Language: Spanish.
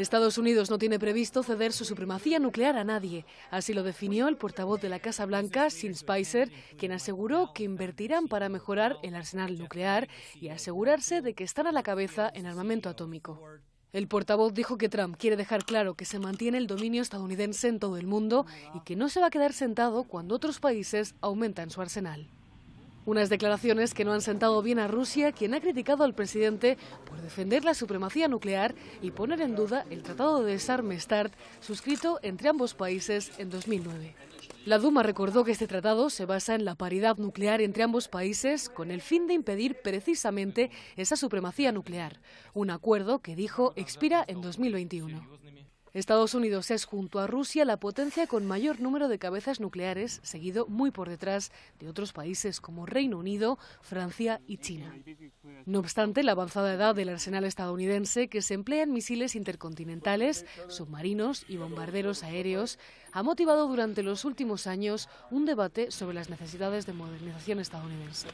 Estados Unidos no tiene previsto ceder su supremacía nuclear a nadie. Así lo definió el portavoz de la Casa Blanca, Sean Spicer, quien aseguró que invertirán para mejorar el arsenal nuclear y asegurarse de que están a la cabeza en armamento atómico. El portavoz dijo que Trump quiere dejar claro que se mantiene el dominio estadounidense en todo el mundo y que no se va a quedar sentado cuando otros países aumentan su arsenal. Unas declaraciones que no han sentado bien a Rusia, quien ha criticado al presidente por defender la supremacía nuclear y poner en duda el Tratado de Desarme START, suscrito entre ambos países en 2009. La Duma recordó que este tratado se basa en la paridad nuclear entre ambos países con el fin de impedir precisamente esa supremacía nuclear, un acuerdo que dijo expira en 2021. Estados Unidos es junto a Rusia la potencia con mayor número de cabezas nucleares, seguido muy por detrás de otros países como Reino Unido, Francia y China. No obstante, la avanzada edad del arsenal estadounidense, que se emplea en misiles intercontinentales, submarinos y bombarderos aéreos, ha motivado durante los últimos años un debate sobre las necesidades de modernización estadounidense.